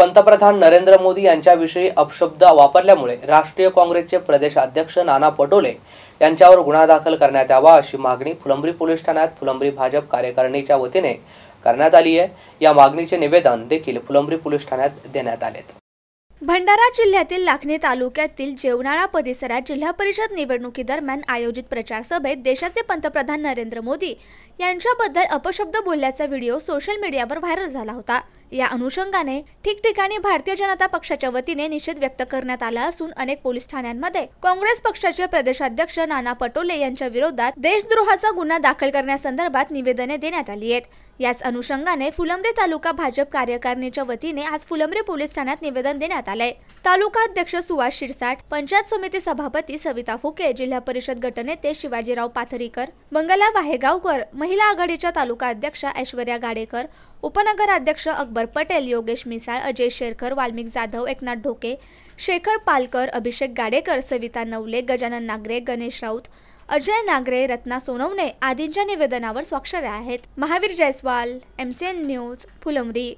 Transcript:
पंतप्रधान नरेंद्र मोदी यांच्याविषयी अपशब्द वापरल्यामुळे राष्ट्रीय काँग्रेसचे प्रदेश अध्यक्ष नाना पटोले यांच्यावर गुन्हा दाखल करण्यात यावा अशी मागणी फुलंब्री पोलीस ठाण्यात फुलंब्री भाजप कार्यकारिणीच्या वतीने करण्यात आली आहे या मागणीचे निवेदन देखील फुलंब्री पोलीस ठाण्यात देण्यात आले भंडारा जिल्ह्यातील लाखणी तालुक्यातील जेवणाळा परिसरात जिल्हा परिषद निवडणुकीदरम्यान आयोजित प्रचार सभेत देशाचे पंतप्रधान नरेंद्र मोदी यांच्याबद्दल अपशब्द बोलल्याचा व्हिडिओ सोशल मीडियावर व्हायरल झाला होता या अनुषंगाने ठिकठिकाणी भारतीय जनता पक्षाच्या वतीने निषेध व्यक्त करण्यात आला असून अनेक पोलीस ठाण्यांमध्ये काँग्रेस पक्षाचे प्रदेशाध्यक्ष नाना पटोले यांच्या विरोधात देशद्रोहाचा गुन्हा दाखल करण्यासंदर्भात निवेदने देण्यात आली आहेत याच अनुषंगाने फुलंब्री तालुका भाजप कार्यकारिणीच्या वतीने आज फुलंब्री पोलीस ठाण्यात निवेदन देण्यात आले तालुका अध्यक्ष सुभाष शिरसाट पंचायत समिती सभापती सविता फुके जिल्हा परिषद गटनेते शिवाजीराव पाथरीकर मंगला वाहेगावकर महिला आघाडीच्या तालुका अध्यक्ष ऐश्वर्या गाडेकर उपनगर अध्यक्ष अकबर पटेल योगेश मिसाळ अजय शेरकर वाल्मिक जाधव एकनाथ ढोके शेखर पालकर अभिषेक गाडेकर सविता नवले गजानन नागरे गणेश राऊत अजय नागरे रत्ना सोनवणे आदींच्या निवेदनावर स्वाक्षऱ्या आहेत महावीर जयस्वाल एम न्यूज फुलंबरी